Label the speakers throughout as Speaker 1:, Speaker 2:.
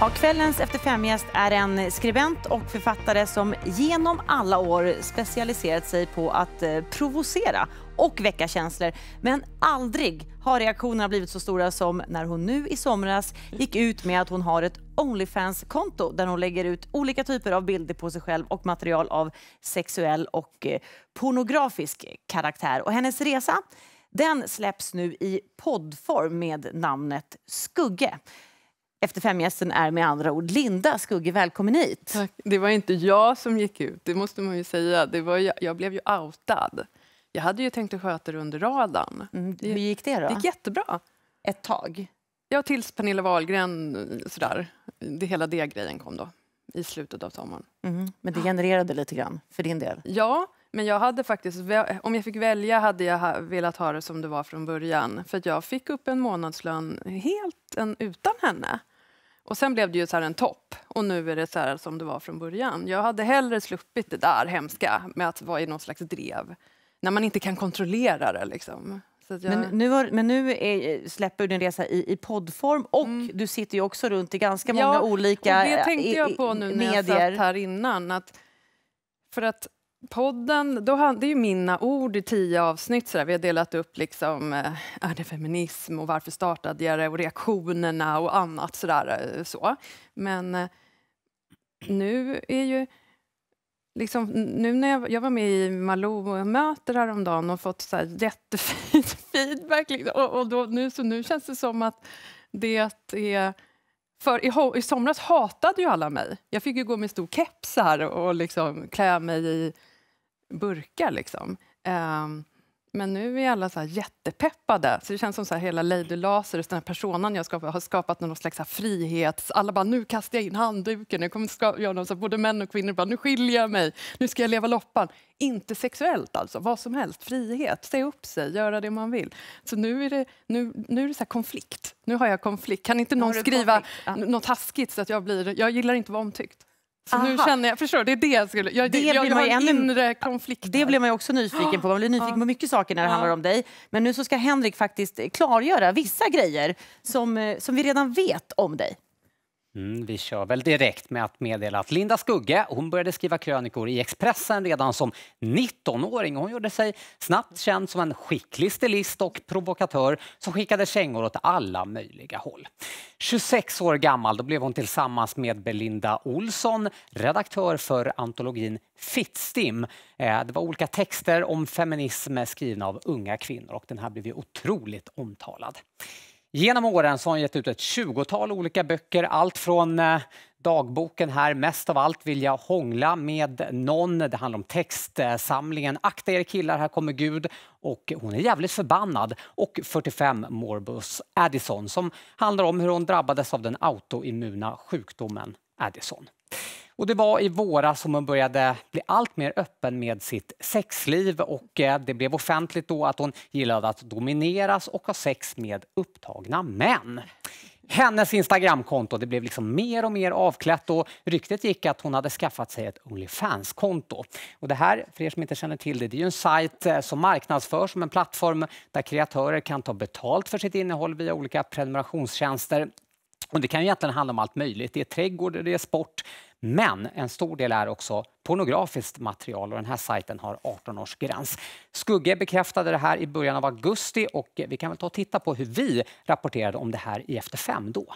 Speaker 1: Ja, kvällens Efter fem-gäst är en skribent och författare som genom alla år specialiserat sig på att eh, provocera och väcka känslor. Men aldrig har reaktionerna blivit så stora som när hon nu i somras gick ut med att hon har ett Onlyfans-konto där hon lägger ut olika typer av bilder på sig själv och material av sexuell och eh, pornografisk karaktär. Och hennes resa den släpps nu i poddform med namnet Skugge. Efter fem-gästen är med andra ord Linda Skugge, välkommen hit. Tack. Det var inte jag som gick ut, det måste
Speaker 2: man ju säga. Det var jag, jag blev ju outad. Jag hade ju tänkt att sköta det under radarn. Mm,
Speaker 1: hur gick det då? Det gick jättebra.
Speaker 2: Ett tag? Ja, tills Pernilla Wahlgren, sådär. Det, hela det grejen kom då, i slutet av sommaren.
Speaker 1: Mm, men det genererade lite grann, för din del?
Speaker 2: Ja, men jag hade faktiskt, om jag fick välja hade jag velat ha det som det var från början. För jag fick upp en månadslön helt än utan henne. Och sen blev det ju så en topp och nu är det så här som det var från början. Jag hade hellre sluppit det där
Speaker 1: hemska med att vara i någon slags drev när man inte kan kontrollera det liksom. Jag... Men nu, har, men nu är, släpper du din resa i, i poddform och mm. du sitter ju också runt i ganska ja, olika medier. Det tänkte jag på nu när medier. jag satt här innan. Att för
Speaker 2: att podden, då hade det ju mina ord i tio avsnitt. Så där. Vi har delat upp liksom, eh, är det feminism och varför startade jag det och reaktionerna och annat sådär. Eh, så. Men eh, nu är ju... Liksom, nu när jag, jag var med i Malou-möter häromdagen och fått så här jättefin feedback. Liksom. Och, och då, nu, så nu känns det som att det är för i, i, somras hatade ju alla mig. Jag fick ju gå med stor keps här och, liksom klä mig i burkar. Liksom. Um, men nu är alla så jättepeppade. Så det känns som så hela Lady Lazarus, den här personan jag skapat, har skapat någon slags frihets... Alla bara, nu kastar jag in handduken. Jag kommer ska, göra någon, så här, både män och kvinnor bara, nu skiljer jag mig. Nu ska jag leva loppan. Inte sexuellt alltså, vad som helst. Frihet, säga upp sig, göra det man vill. Så nu är det, nu, nu är det så konflikt. Nu har jag konflikt. Kan inte någon skriva konflikt? Ja. något taskigt så att jag blir, jag gillar inte att vara omtyckt. Så nu känner jag, förstår det är det jag skulle, jag, det jag vill ha en inre
Speaker 1: konflikt. Det blir man också nyfiken på, man blir nyfiken på mycket saker när det handlar om dig. Men nu så ska Henrik faktiskt klargöra vissa grejer som, eh, som vi redan vet om dig.
Speaker 3: Mm, vi kör väl direkt med att meddela att Linda Skugge hon började skriva krönikor i Expressen redan som 19-åring. Hon gjorde sig snabbt känd som en skicklig stilist och provokatör som skickade kängor åt alla möjliga håll. 26 år gammal då blev hon tillsammans med Belinda Olsson redaktör för antologin Fittstim. Eh, det var olika texter om feminism eh, skrivna av unga kvinnor och den här blev ju otroligt omtalad. Genom åren så har hon gett ut ett tjugotal olika böcker, allt från eh, dagboken här, Mest av allt vill jag hångla med någon. Det handlar om textsamlingen Akta er killar, här kommer Gud och Hon är jävligt förbannad och 45 Morbus Addison som handlar om hur hon drabbades av den autoimmuna sjukdomen Addison. Och det var i våras som hon började bli allt mer öppen med sitt sexliv och eh, det blev offentligt då att hon gillade att domineras och ha sex med upptagna män. Hennes Instagramkonto blev liksom mer och mer avklätt och ryktet gick att hon hade skaffat sig ett Onlyfans-konto. Och det här, för er som inte känner till det, det är en sajt eh, som marknadsförs som en plattform där kreatörer kan ta betalt för sitt innehåll via olika prenumerationstjänster. Och det kan egentligen handla om allt möjligt. Det är trädgård, det är sport, men en stor del är också pornografiskt material och den här sajten har 18-årsgräns. Skugge bekräftade det här i början av augusti och vi kan väl ta och titta på hur vi rapporterade om det här i Efter fem då.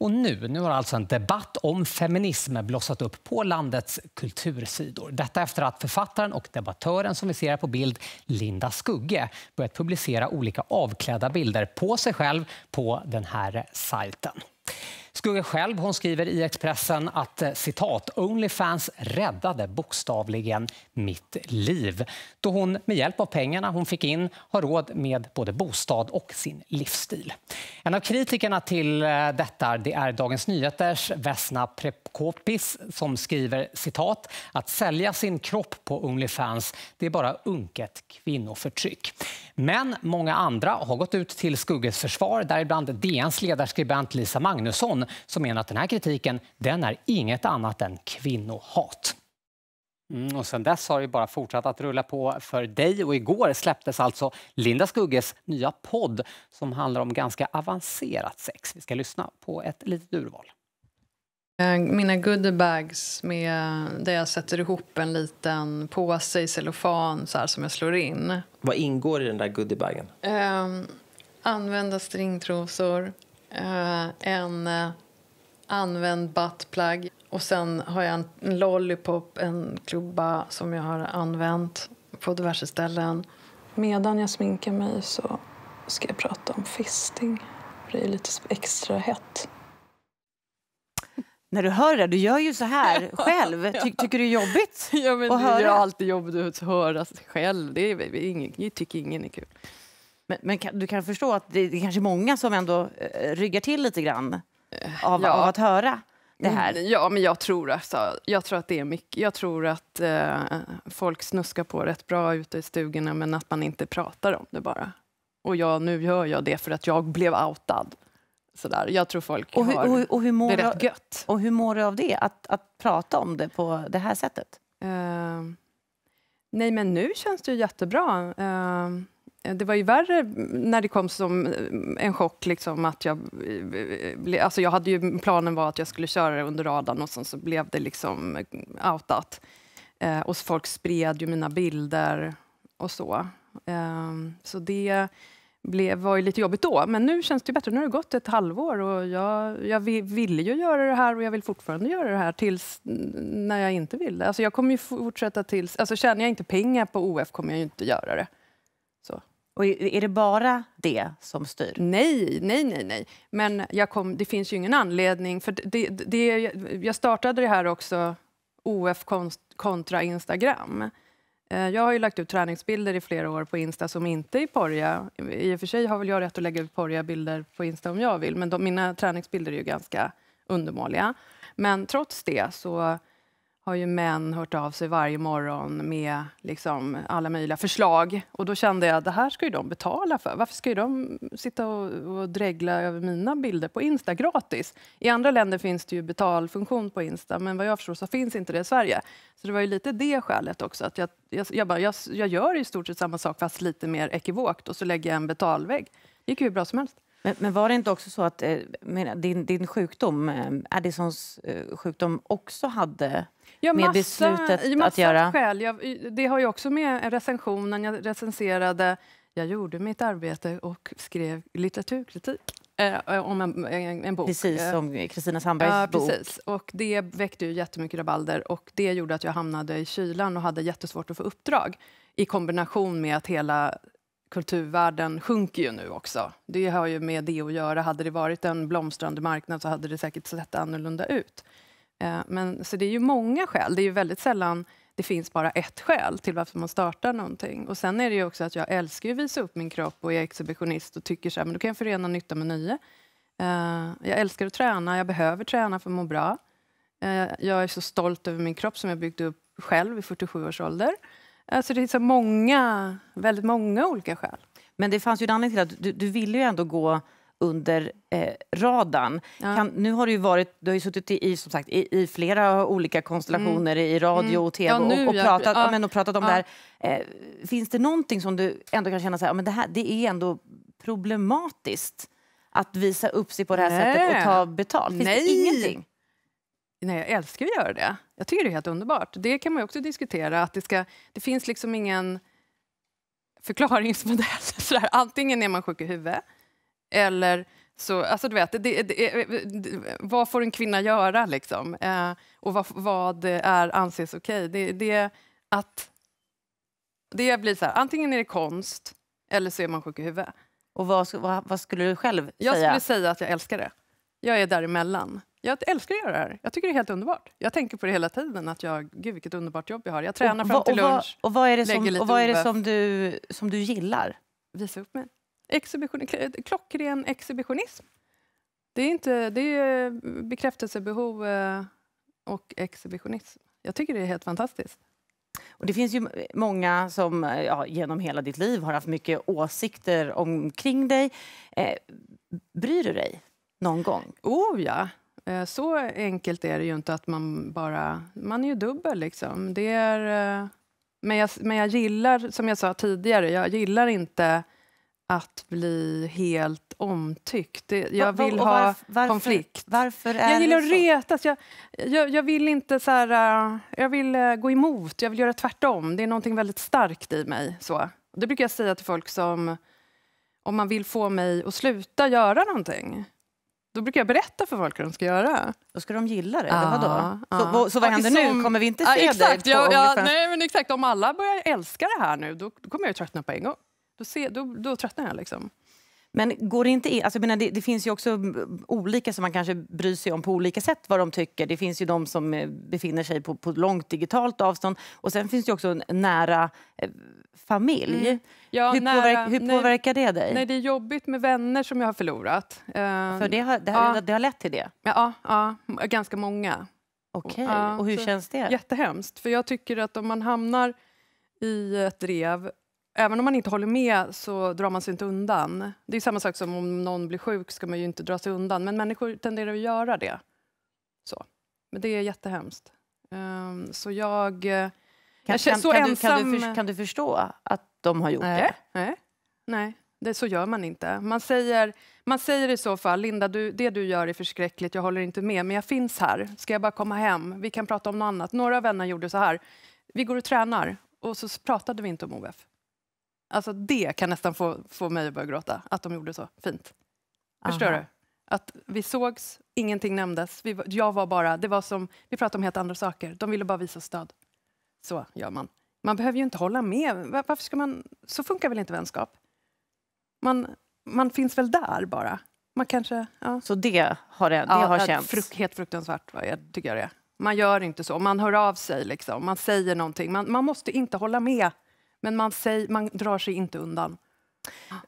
Speaker 3: Och nu, nu har alltså en debatt om feminism blossat upp på landets kultursidor. Detta efter att författaren och debattören som vi ser här på bild, Linda Skugge, börjat publicera olika avklädda bilder på sig själv på den här sajten. Skugge själv hon skriver i Expressen att eh, citat, Onlyfans räddade bokstavligen mitt liv då hon med hjälp av pengarna hon fick in har råd med både bostad och sin livsstil. En av kritikerna till eh, detta det är Dagens Nyheters Vesna Prekopis som skriver citat, att sälja sin kropp på Onlyfans det är bara unket kvinnoförtryck. Men många andra har gått ut till Skugges försvar, däribland DNs ledarskribent Lisa Magnusson som menar att den här kritiken den är inget annat än kvinnohat. Mm, och sen dess har det bara fortsatt att rulla på för dig och igår släpptes alltså Linda Skugges nya podd som handlar om ganska avancerat sex. Vi ska lyssna på ett litet urval.
Speaker 2: Eh, mina goodiebags där jag sätter ihop en liten påse i cellofan så här, som jag slår in. Vad ingår i den där goodiebagen? Um, använda stringtrosor, Eh, en eh, använd buttplug och sen har jag en lollipop, en klubba som jag har använt på diverse ställen. Medan jag sminkar mig så ska jag prata om fisting. Det är lite extra hett. När du hör det, du gör ju så här själv. Ty tycker du det är jobbigt ja, men att höra? Det är alltid
Speaker 1: jobbigt att höra sig själv. Det, är, det, är, det, det tycker ingen är kul. Men, men kan, du kan förstå att det, det är kanske många som ändå eh, ryggar till lite grann eh, av, ja. av att höra det här? Mm, ja, men jag tror, alltså, jag tror att det är mycket. Jag tror att eh,
Speaker 2: folk snuskar på rätt bra ute i stugorna men att man inte pratar om det bara. Och jag, nu gör jag det för att jag blev outad. Sådär. Jag tror folk och hur, har och, och
Speaker 1: hur mår det rätt gött. Och hur mår du av det, att, att prata om det på det här sättet? Uh, nej, men nu känns det ju jättebra. Uh, Eh, det var ju värre
Speaker 2: när det kom som eh, en chock. Liksom, att jag, eh, alltså jag hade ju, planen var att jag skulle köra det under radarn och sen så blev det liksom outat. Eh, och folk spred ju mina bilder och så. Eh, så det blev, var ju lite jobbigt då, men nu känns det ju bättre. Nu har det gått ett halvår och jag, jag ville ju göra det här och jag vill fortfarande göra det här tills när jag inte vill det. Alltså jag kommer ju fortsätta tills... Alltså tjänar jag inte pengar på OF kommer jag ju inte göra det. Så. Och är det bara det som styr? Nej, nej, nej. nej. Men kom, det finns ju ingen anledning. För det, det, jag startade det här också, OF kontra Instagram. Eh, jag har ju lagt ut träningsbilder i flera år på Insta som inte är porriga. I och för sig har väl jag rätt att lägga ut porriga bilder på Insta om jag vill, men de, mina träningsbilder är ju ganska undermåliga. Men trots det så har ju män hört av sig varje morgon med liksom alla möjliga förslag. Och då kände jag att det här ska ju de betala för. Varför ska de sitta och, och dregla över mina bilder på Insta gratis? I andra länder finns det ju betalfunktion på Insta, men vad jag förstår så finns inte det i Sverige. Så det var ju lite det skälet också. Att jag, jag, jag, bara, jag, jag gör i stort sett samma sak fast lite mer ekivokt och så lägger jag en
Speaker 1: betalvägg. Det gick ju hur bra som helst. Men, men, var det inte också så att eh, din, din sjukdom, eh, Addisons eh, sjukdom, också hade ja, med massa, beslutet massa att göra?
Speaker 2: Skäl. Jag, det har ju också med recensionen recension när jag recenserade jag gjorde mitt arbete och skrev litteraturkritik eh, om en, en, en, bok. Precis som Kristina Sandbergs ja, bok. Precis. Och det väckte ju jättemycket rabalder och det gjorde att jag hamnade i kylan och hade jättesvårt att få uppdrag i kombination med att hela kulturvärden sjunker ju nu också. Det har ju med det att göra. Hade det varit en blomstrande marknad så hade det säkert sett annorlunda ut. Eh, men, så det är ju många skäl. Det är ju väldigt sällan det finns bara ett skäl till varför man startar någonting. Och sen är det ju också att jag älskar att visa upp min kropp och är exhibitionist och tycker så här, men då kan jag förena nytta med nöje. Eh, jag älskar att träna, jag behöver träna för att må bra. Eh, jag är så stolt över min kropp som jag byggde upp själv i 47 års ålder. Alltså det är så många, väldigt många olika skäl.
Speaker 1: Men det fanns ju en anledning till att du, du ville ju ändå gå under eh, radarn. Ja. Kan, nu har du ju varit, du har ju suttit i, som sagt, i, i flera olika konstellationer mm. i radio mm. och tv ja, nu, och, och, pratat, ja. men, och pratat om det här. Eh, finns det någonting som du ändå kan känna så här, men det här det är ändå problematiskt att visa upp sig på det här Nej. sättet och ta betalt? Finns Nej. det ingenting?
Speaker 2: nej, jag älskar att göra det. Jag tycker det är helt underbart. Det kan man också diskutera. Att det, ska, det finns liksom ingen förklaringsmodell. Så Antingen är man sjuk i huvudet eller så, alltså du vet, det, det, det, eh, vad får en kvinna göra liksom? Eh, och vad, vad, är anses okej? Okay? Det, att, det blir så här, antingen är det konst eller så är man sjuk i huvudet. Och vad, vad, vad skulle du själv säga? Jag skulle säga att jag älskar det. Jag är däremellan. Jag älskar att göra det här. Jag tycker det är helt underbart. Jag tänker på det hela tiden. Att jag, gud vilket underbart jobb jag har. Jag tränar och, fram till lunch. Och, och vad är det, som, och vad är det som,
Speaker 1: du, som du gillar? Visa upp mig.
Speaker 2: Exhibition, eh, klockren exhibitionism. Det är, inte, det är eh, bekräftelsebehov eh, och exhibitionism. Jag tycker det är helt fantastiskt.
Speaker 1: Och det finns ju många som ja, genom hela ditt liv har haft mycket åsikter omkring dig. Eh, bryr du dig någon gång? Oh ja! Eh,
Speaker 2: så enkelt är det ju inte att man bara... Man är ju dubbel liksom. Det är, eh, men, jag, men jag gillar, som jag sa tidigare, jag gillar inte att bli helt omtyckt. Jag vill varf, ha varför, konflikt.
Speaker 1: Varför jag gillar att
Speaker 2: retas. Jag, jag, jag, vill inte så här, eh, jag vill gå emot, jag vill göra tvärtom. Det är någonting väldigt starkt i mig. Så. Det brukar jag säga till folk som... Om man vill få mig att sluta göra någonting
Speaker 1: då brukar jag berätta för folk hur de ska göra. Då ska de gilla det? Ah, vadå? Ah. Så, så vad ah. händer som, nu? Kommer vi inte se ah, exakt, det? Ja, ja, nej, men exakt. Om alla börjar älska det här nu, då, då kommer jag ju tröttna på en gång. Då, se, då, då tröttnar jag liksom. Men går det inte in, alltså, menar, det, det, finns ju också mm, olika som man kanske bryr sig om på olika sätt vad de tycker. Det finns ju de som eh, befinner sig på, på långt digitalt avstånd och sen finns det också en nära eh, familj. Mm. Ja, hur, nära, påverkar, hur påverkar nej, det dig? Nej, det är
Speaker 2: jobbigt med
Speaker 1: vänner som jag har
Speaker 2: förlorat. Uh, För det har, det, har, ja. det har lett till det? Ja, ja, ja ganska många.
Speaker 1: Okej, okay. och hur känns det?
Speaker 2: Jättehemskt. För jag tycker att om man hamnar i ett drev även om man inte håller med så drar man sig inte undan. Det är samma sak som om någon blir sjuk ska man ju inte dra sig undan, men människor tenderar att göra det. Så. Men det är jättehemskt. Um, så jag... Eh, kan, jag känner så kan ensam... Du, kan, du för, kan, du
Speaker 1: förstå att de har gjort nej, det?
Speaker 2: Nej, nej det, så gör man inte. Man säger, man säger i så fall, Linda, du, det du gör är förskräckligt, jag håller inte med, men jag finns här. Ska jag bara komma hem? Vi kan prata om något annat. Några vänner gjorde så här. Vi går och tränar. Och så pratade vi inte om OF. Alltså det kan nästan få, få mig att börja gråta, att de gjorde så fint. Aha. du? Att vi sågs, ingenting nämndes. Vi, jag var bara, det var som, vi pratade om helt andra saker. De ville bara visa stöd. Så gör man. Man behöver ju inte hålla med. Varför ska man, så funkar väl inte vänskap? Man, man finns väl där bara. Man kanske, ja. Så det har, det, det ja, har känts? Fruk, helt fruktansvärt, jag tycker jag det är. Man gör inte så. Man hör av sig, liksom. man säger någonting. Man, man måste inte hålla med men man, säger, man drar sig inte undan.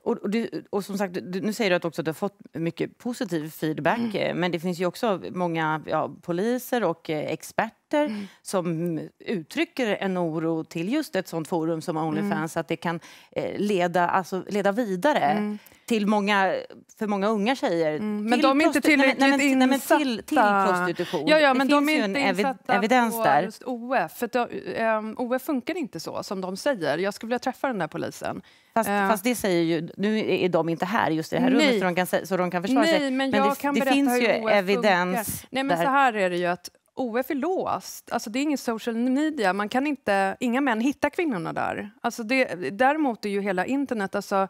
Speaker 1: Och, och, du, och, som sagt, du, nu säger du att också att du har fått mycket positiv feedback mm. Eh, men det finns ju också många ja, poliser och eh, experter mm. som uttrycker en oro till just ett sånt forum som Onlyfans mm. att det kan eh, leda, alltså, leda vidare mm. till många, för många unga tjejer. Mm, men de är inte tillräckligt nej, nej, nej, insatta. Till, till, prostitution. Ja, ja, det men de är inte en insatta evidens på där. just
Speaker 2: OF. För de, um, eh, OF funkar
Speaker 1: inte så som de säger. Jag skulle vilja träffa den där polisen. Fast, uh, fast, det säger ju, nu är de inte här just i det här nej. rummet så de kan, så de kan försvara nej, sig. Men, men det, kan det finns ju evidens. Nej men där. så här
Speaker 2: är det ju att OF är låst. Alltså det är ingen social media. Man kan inte, inga män hittar kvinnorna där. Alltså det, däremot är ju hela internet... Alltså,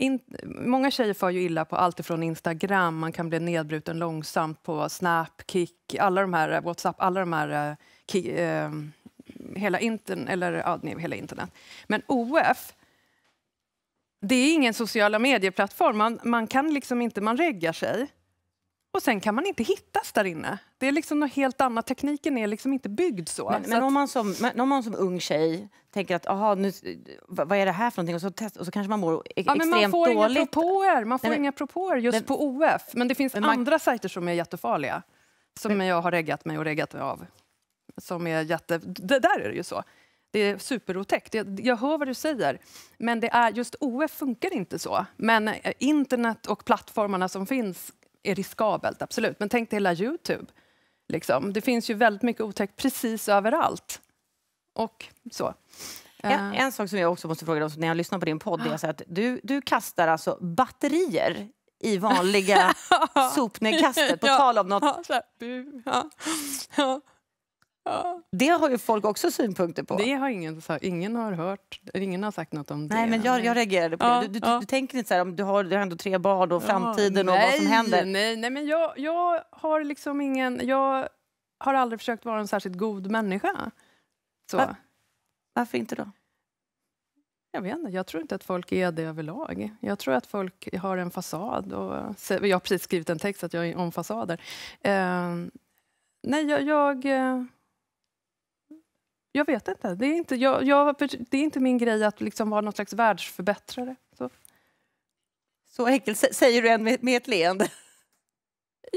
Speaker 2: in, många tjejer får ju illa på allt ifrån Instagram, man kan bli nedbruten långsamt på Snap, Kik, alla de här, Whatsapp, alla de här... Eh, Kick, eh, hela, intern, eller, ja, nej, hela internet. Men OF, det är ingen sociala medieplattform. Man, man kan liksom inte, man reggar sig. Och sen kan man inte hittas där inne.
Speaker 1: Det är liksom något helt annat. Tekniken är liksom inte byggd så. Men, så men att... om, man som, om man som ung tjej tänker att aha, nu, vad är det här för någonting? Och så, test, och så kanske man mår e ja, extremt man dåligt.
Speaker 2: propåer. Man får Nej, men... inga
Speaker 1: propåer just men... på OF. Men det finns man... andra sajter som är jättefarliga.
Speaker 2: Som jag har reggat mig och reggat mig av. Som är jätte... Det där är det ju så. Det är superotäckt. Jag, jag hör vad du säger, men det är, just OF funkar inte så. Men eh, internet och plattformarna som finns är riskabelt, absolut. Men tänk dig hela Youtube.
Speaker 1: Liksom. Det finns ju väldigt mycket otäckt precis överallt. Och så. En, eh. en, sak som jag också måste fråga dig när jag lyssnar på din podd är att du, du kastar alltså batterier i vanliga sopnedkastet, på ja, tal om något... Ja, det har ju folk också synpunkter på. Det har ingen, ingen har hört, ingen har sagt något om det. Nej, men jag, jag reagerade på ja, det. Du, ja. du, tänker inte så här, du har, du har ändå tre barn och framtiden ja, och vad som händer?
Speaker 2: Nej, nej men jag, jag har liksom ingen, jag har aldrig försökt vara en särskilt god människa. Så. Va? Varför inte då? Jag vet inte, jag tror inte att folk är det överlag. Jag tror att folk har en fasad. Och, jag har precis skrivit en text att jag är om fasader. Eh, nej, jag, jag eh, jag vet inte. Det är inte, jag, jag, det är inte min grej att liksom vara någon slags världsförbättrare. Så,
Speaker 1: så enkelt säger du än, med, med ett leende?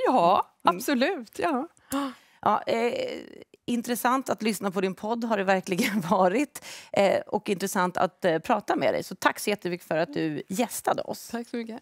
Speaker 1: Ja, mm. absolut. Ja. Ja, eh, intressant att lyssna på din podd har det verkligen varit eh, och intressant att eh, prata med dig. Så tack så jättemycket för att du gästade oss. Tack så mycket.